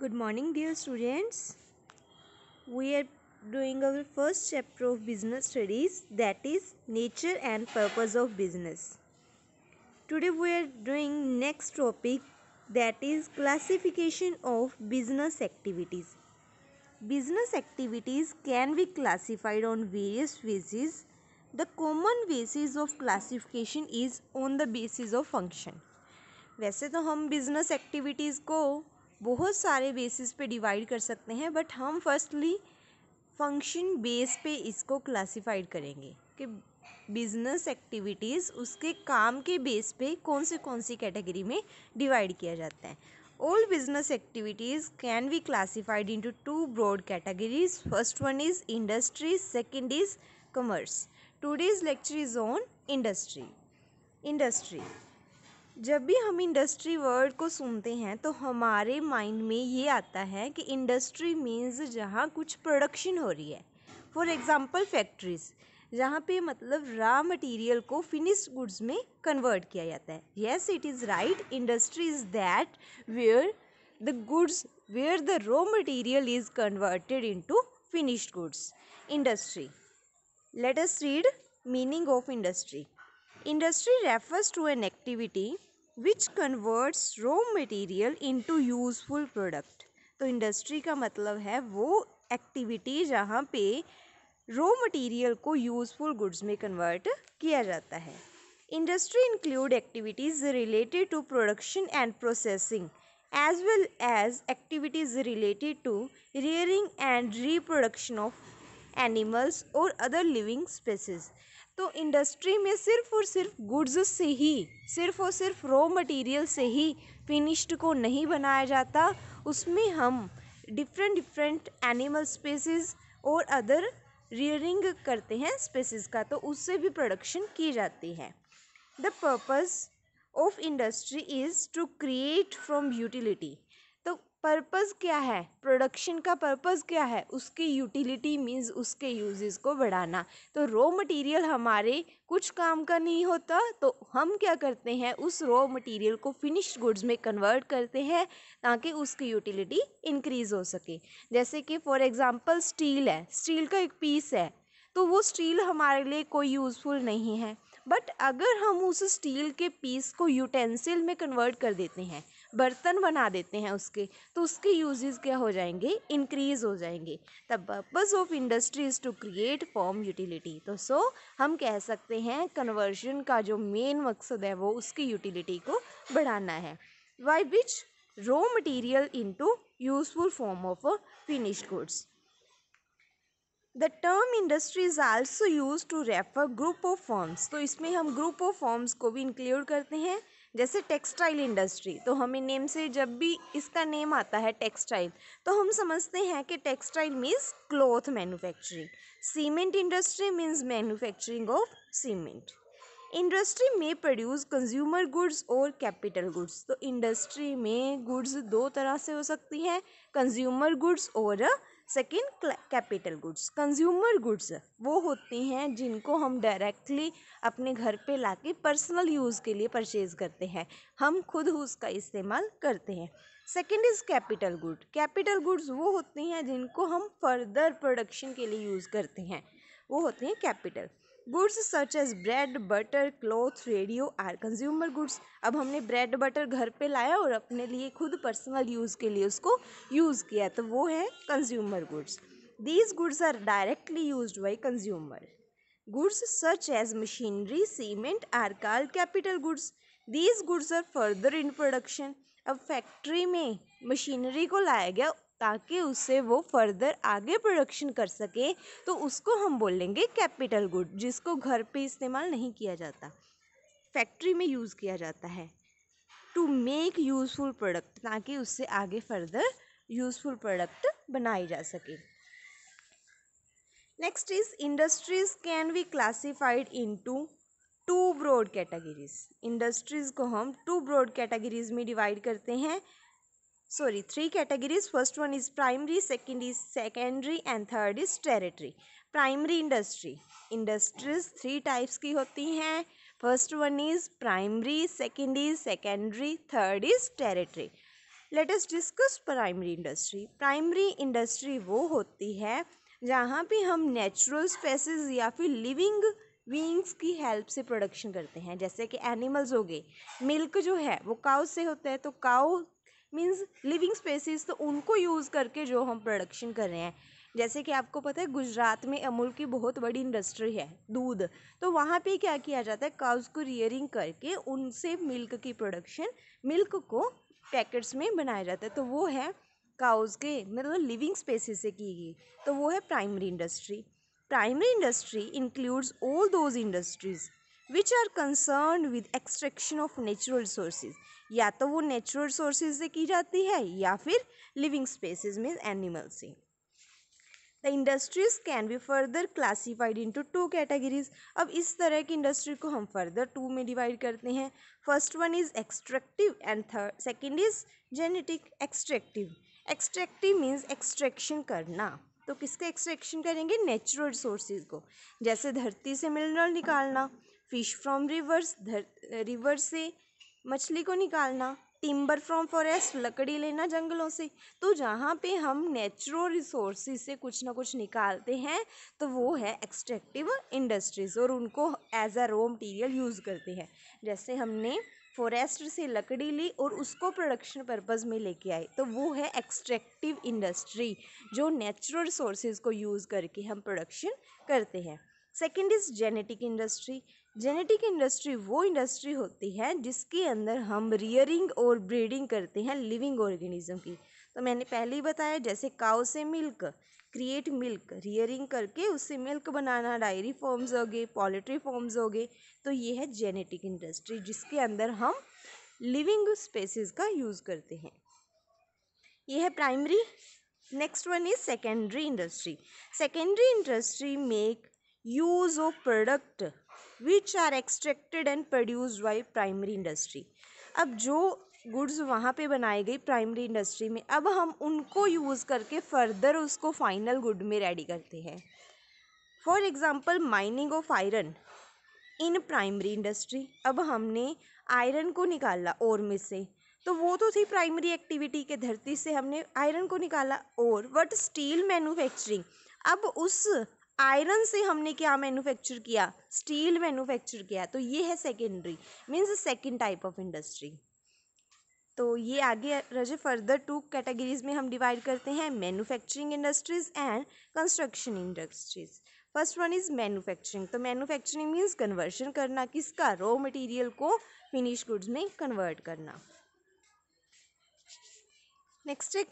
good morning dear students we are doing our first chapter of business studies that is nature and purpose of business today we are doing next topic that is classification of business activities business activities can be classified on various bases the common basis of classification is on the basis of function वैसे तो हम business activities को बहुत सारे basis पे divide कर सकते हैं बट हम फर्स्टली फंक्शन बेस पे इसको क्लासिफाइड करेंगे कि बिजनेस एक्टिविटीज़ उसके काम के बेस पे कौन से कौन सी कैटेगरी में डिवाइड किया जाता है all business activities can be classified into two broad categories first one is industry second is commerce today's lecture is on industry industry जब भी हम इंडस्ट्री वर्ड को सुनते हैं तो हमारे माइंड में ये आता है कि इंडस्ट्री मीन्स जहाँ कुछ प्रोडक्शन हो रही है फॉर एग्ज़ाम्पल फैक्ट्रीज़ जहाँ पे मतलब रॉ मटेरियल को फिनिश्ड गुड्स में कन्वर्ट किया जाता है yes it is right industry is that where the goods where the raw material is converted into finish goods industry let's read meaning of industry industry refers to an activity which converts raw material into useful product तो industry का मतलब है वो activity जहाँ पे raw material को useful goods में convert किया जाता है industry include activities related to production and processing as well as activities related to rearing and reproduction of animals और अदर लिविंग स्पेसिस तो इंडस्ट्री में सिर्फ और सिर्फ गुड्स से ही सिर्फ और सिर्फ रॉ मटेरियल से ही फिनिश्ड को नहीं बनाया जाता उसमें हम डिफरेंट डिफरेंट एनिमल स्पेसिस और अदर रियरिंग करते हैं स्पेसिस का तो उससे भी प्रोडक्शन की जाती है the purpose of industry is to create from utility purpose क्या है प्रोडक्शन का पर्पस क्या है उसकी यूटिलिटी मीन्स उसके यूजेस को बढ़ाना तो रॉ मटेरियल हमारे कुछ काम का नहीं होता तो हम क्या करते हैं उस रॉ मटेरियल को फिनिश गुड्स में कन्वर्ट करते हैं ताकि उसकी यूटिलिटी इंक्रीज़ हो सके जैसे कि फॉर एग्ज़ाम्पल स्टील है स्टील का एक पीस है तो वो स्टील हमारे लिए कोई यूज़फुल नहीं है बट अगर हम उस स्टील के पीस को यूटेंसिल में कन्वर्ट कर देते हैं बर्तन बना देते हैं उसके तो उसके यूजेस क्या हो जाएंगे इंक्रीज़ हो जाएंगे the purpose of industry is to create form utility तो सो हम कह सकते हैं कन्वर्जन का जो मेन मकसद है वो उसकी यूटिलिटी को बढ़ाना है by which raw material into useful form of finish goods the term industry is also use to refer group of forms तो इसमें हम ग्रुप ऑफ फॉर्म्स को भी इंक्लूड करते हैं जैसे टेक्सटाइल इंडस्ट्री तो हमें नेम से जब भी इसका नेम आता है टेक्सटाइल तो हम समझते हैं कि textile means cloth manufacturing cement industry means manufacturing of cement industry में प्रोड्यूस कंज्यूमर गुड्स और कैपिटल गुड्स तो इंडस्ट्री में गुड्स दो तरह से हो सकती हैं कंज्यूमर गुड्स और second capital goods consumer goods वो होती हैं जिनको हम डायरेक्टली अपने घर पे लाके पर्सनल यूज़ के लिए परचेज़ करते हैं हम खुद उसका इस्तेमाल करते हैं second is capital good capital goods वो होती हैं जिनको हम फर्दर प्रोडक्शन के लिए यूज़ करते हैं वो होते हैं capital goods such as bread butter cloth radio are consumer goods अब हमने ब्रेड बटर घर पे लाया और अपने लिए खुद पर्सनल यूज़ के लिए उसको यूज़ किया तो वो है consumer goods these goods are directly use by consumer goods such as machinery cement are car capital goods these goods are further in production अब फैक्ट्री में मशीनरी को लाया गया ताकि उससे वो फर्दर आगे प्रोडक्शन कर सके तो उसको हम बोलेंगे कैपिटल गुड जिसको घर पे इस्तेमाल नहीं किया जाता फैक्ट्री में यूज़ किया जाता है टू मेक यूज़फुल प्रोडक्ट ताकि उससे आगे फर्दर यूज़फुल प्रोडक्ट बनाए जा सके next is industries can be classified to two broad categories industries को हम टू ब्रॉड कैटेगरीज में डिवाइड करते हैं sorry three categories first one is primary second is secondary and third is territory primary industry industries three types की होती हैं first one is primary second is secondary third is let let's discuss primary industry primary industry वो होती है जहाँ पे हम natural species या फिर लिविंग बींग्स की हेल्प से प्रोडक्शन करते हैं जैसे कि एनिमल्स हो गए मिल्क जो है वो काउ से होता है तो काउ मीन्स लिविंग स्पेसिस तो उनको यूज़ करके जो हम प्रोडक्शन कर रहे हैं जैसे कि आपको पता है गुजरात में अमूल की बहुत बड़ी इंडस्ट्री है दूध तो वहाँ पे क्या किया जाता है काउज को रियरिंग करके उनसे मिल्क की प्रोडक्शन मिल्क को पैकेट्स में बनाया जाता है तो वो है काउज के मतलब लिविंग स्पेसिस से की गई तो वो है primary industry primary industry includes all those industries which are concern with extraction of natural sources या तो वो नेचुरल सोर्सेज से की जाती है या फिर लिविंग स्पेसिस मीन एनिमल से the industries can be further classified into two categories अब इस तरह की इंडस्ट्री को हम फर्दर टू में डिवाइड करते हैं first one is extractive and third second is genetic extractive extractive means extraction करना तो किसका एक्सट्रैक्शन करेंगे नेचुरल रिसोर्सेज को जैसे धरती से मिनरल निकालना फ़िश फ्रॉम रिवर्स रिवर से मछली को निकालना टिम्बर फ्रॉम फॉरेस्ट लकड़ी लेना जंगलों से तो जहाँ पे हम नेचुरल रिसोर्स से कुछ ना कुछ निकालते हैं तो वो है एक्सट्रैक्टिव इंडस्ट्रीज़ और उनको as a raw material use करते हैं जैसे हमने फॉरेस्ट से लकड़ी ली और उसको प्रोडक्शन पर्पज़ में लेके आए तो वो है एक्सट्रैक्टिव इंडस्ट्री जो नेचुरल रिसोर्सेज को यूज़ करके हम प्रोडक्शन करते हैं second is genetic industry genetic industry वो इंडस्ट्री होती है जिसके अंदर हम रियरिंग और ब्रीडिंग करते हैं लिविंग ऑर्गेनिज्म की तो मैंने पहले ही बताया जैसे काउ से मिल्क क्रिएट मिल्क रियरिंग करके उससे मिल्क बनाना डायरी फॉर्म्स हो गए पोल्ट्री फॉर्म्स हो गए तो ये है जेनेटिक इंडस्ट्री जिसके अंदर हम लिविंग स्पेसिस का यूज़ करते हैं ये है primary next one is secondary industry secondary industry make use of product which are extracted and produced by primary industry अब जो गुड्स वहाँ पे बनाई गई प्राइमरी इंडस्ट्री में अब हम उनको यूज़ करके फर्दर उसको फाइनल गुड में रेडी करते हैं for example mining of iron in primary industry अब हमने आयरन को निकाला और में से तो वो तो थी प्राइमरी एक्टिविटी के धरती से हमने आयरन को निकाला और वट स्टील मैन्युफैक्चरिंग अब उस आयरन से हमने क्या मैन्युफैक्चर किया स्टील मैन्युफैक्चर किया तो ये है secondary means second type of industry तो ये आगे रजे फर्दर टू कैटेगरीज में हम डिवाइड करते हैं manufacturing industries and construction industries first one is manufacturing तो मैन्युफैक्चरिंग मीन्स कन्वर्शन करना किसका रॉ मटेरियल को फिनिश गुड्स में कन्वर्ट करना नेक्स्ट एक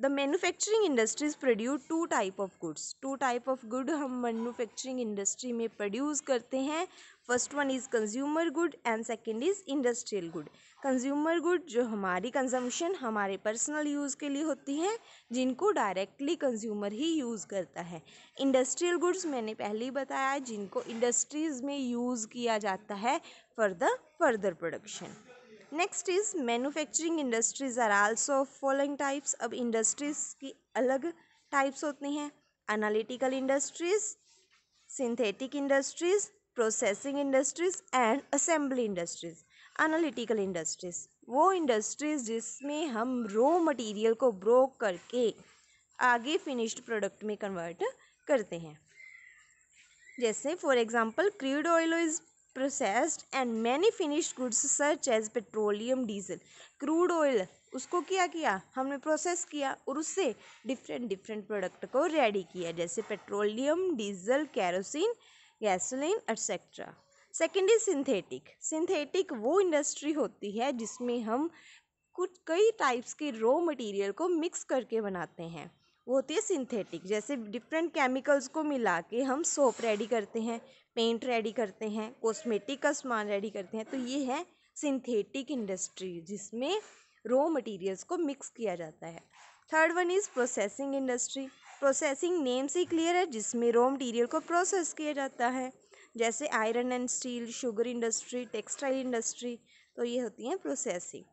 the manufacturing industries produce two type of goods two type of good हम मैन्युफैक्चरिंग इंडस्ट्री में produce करते हैं first one is consumer good and second is industrial good consumer good जो हमारी consumption हमारे पर्सनल यूज़ के लिए होती है जिनको डायरेक्टली कंज्यूमर ही यूज़ करता है इंडस्ट्रियल गुड्स मैंने पहले ही बताया जिनको इंडस्ट्रीज़ में यूज़ किया जाता है for the further production next is manufacturing industries are also following types अब इंडस्ट्रीज़ की अलग टाइप्स होती हैं analytical industries synthetic industries processing industries and assembly industries analytical industries वो इंडस्ट्रीज़ जिसमें हम रॉ मटेरियल को ब्रोक करके आगे फिनिश्ड प्रोडक्ट में कन्वर्ट करते हैं जैसे for example crude oil is processed and many finished goods such as petroleum diesel crude oil उसको क्या किया हमने प्रोसेस किया और उससे डिफरेंट डिफरेंट प्रोडक्ट को रेडी किया जैसे petroleum diesel kerosene gasoline etcetera second is synthetic synthetic वो इंडस्ट्री होती है जिसमें हम कुछ कई टाइप्स के रॉ मटेरियल को मिक्स करके बनाते हैं वो होती है सिंथेटिक जैसे डिफरेंट केमिकल्स को मिला के हम सोप रेडी करते हैं पेंट रेडी करते हैं कॉस्मेटिक का सामान रेडी करते हैं तो ये है सिंथेटिक इंडस्ट्री जिसमें रॉ मटेरियल्स को मिक्स किया जाता है third one is processing industry processing name से क्लियर है जिसमें रॉ मटेरियल को प्रोसेस किया जाता है जैसे iron and steel sugar industry textile industry तो ये होती है processing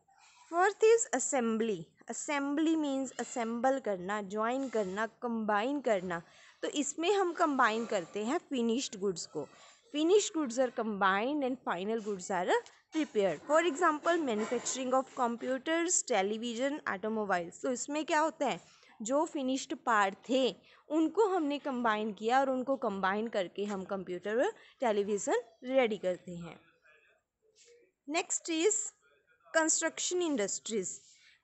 fourth is assembly assembly means assemble करना ज्वाइन करना कंबाइन करना तो इसमें हम कंबाइन करते हैं फिनिश्ड गुड्स को finished goods are combined and final goods are prepare for example manufacturing of computers television automobiles तो इसमें क्या होता है जो फिनिश्ड पार्ट थे उनको हमने कंबाइन किया और उनको कंबाइन करके हम कंप्यूटर और टेलीविज़न रेडी करते हैं next is construction industries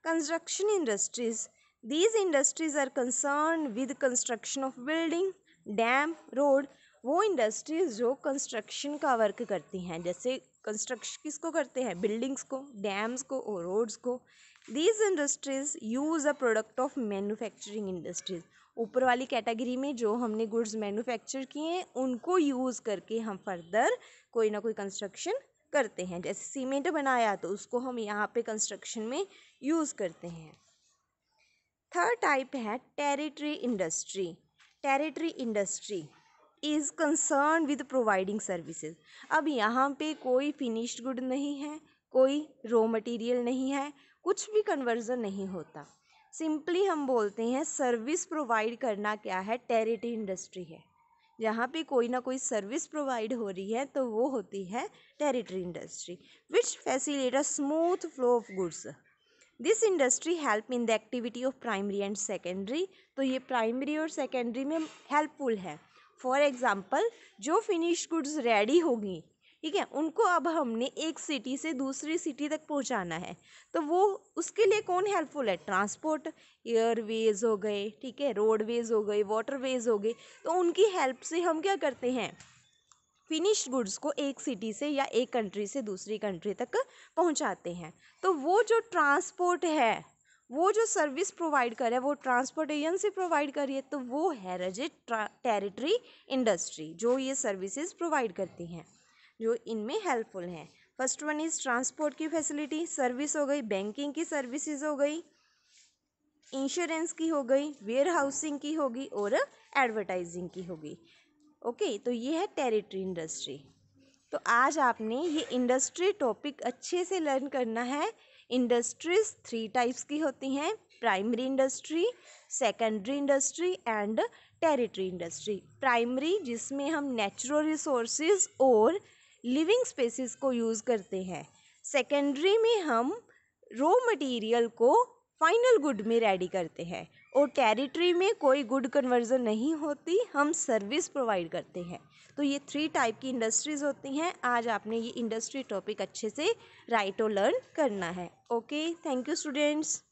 construction industries these industries are concern with construction of building dam road वो इंडस्ट्रीज़ जो कंस्ट्रक्शन का वर्क करती हैं जैसे कंस्ट्रक्शन किसको करते हैं बिल्डिंग्स को डैम्स को और रोड्स को these industries use a product of manufacturing industries ऊपर वाली कैटेगरी में जो हमने गुड्स मैन्युफैक्चर किए हैं उनको यूज़ करके हम फर्दर कोई ना कोई कंस्ट्रक्शन करते हैं जैसे सीमेंट बनाया तो उसको हम यहाँ पर कंस्ट्रक्शन में यूज़ करते हैं थर्ड टाइप है territory industry territory industry is concern with providing services अब यहाँ पे कोई फिनिश्ड गुड नहीं है कोई रॉ मटेरियल नहीं है कुछ भी कन्वर्जन नहीं होता सिंपली हम बोलते हैं सर्विस प्रोवाइड करना क्या है टेरिटरी इंडस्ट्री है जहाँ पे कोई ना कोई सर्विस प्रोवाइड हो रही है तो वो होती है territory industry which facilitate a smooth flow of goods this industry help in the activity of primary and secondary तो ये प्राइमरी और सेकेंडरी में हेल्पफुल है फॉर एग्ज़ाम्पल जो फिनिश गुड्स रेडी होगी ठीक है उनको अब हमने एक सिटी से दूसरी सिटी तक पहुंचाना है तो वो उसके लिए कौन हेल्पफुल है ट्रांसपोर्ट एयरवेज हो गए ठीक है रोडवेज हो गए वाटरवेज हो गए तो उनकी हेल्प से हम क्या करते हैं फिनिश गुड्स को एक सिटी से या एक कंट्री से दूसरी कंट्री तक पहुंचाते हैं तो वो जो ट्रांसपोर्ट है वो जो सर्विस प्रोवाइड करे वो ट्रांसपोर्ट एजेंसी प्रोवाइड करिए तो वो है रजिट टेरिटरी इंडस्ट्री जो ये सर्विसेज प्रोवाइड करती हैं जो इनमें हेल्पफुल हैं फर्स्ट वन इज़ ट्रांसपोर्ट की फैसिलिटी सर्विस हो गई बैंकिंग की सर्विसेज हो गई इंश्योरेंस की हो गई वेयर हाउसिंग की होगी और एडवर्टाइजिंग की होगी ओके तो ये है टेरिटरी इंडस्ट्री तो आज आपने ये इंडस्ट्री टॉपिक अच्छे से लर्न करना है इंडस्ट्रीज थ्री टाइप्स की होती हैं primary industry secondary industry and territory industry primary जिसमें हम नेचुरल रिसोर्सेज और लिविंग स्पेसिस को यूज़ करते हैं सेकेंडरी में हम रॉ मटेरियल को फाइनल गुड में रेडी करते हैं और टेरिटरी में कोई गुड कन्वर्जन नहीं होती हम सर्विस प्रोवाइड करते हैं तो ये थ्री टाइप की इंडस्ट्रीज़ होती हैं आज आपने ये इंडस्ट्री टॉपिक अच्छे से राइट और लर्न करना है ओके थैंक यू स्टूडेंट्स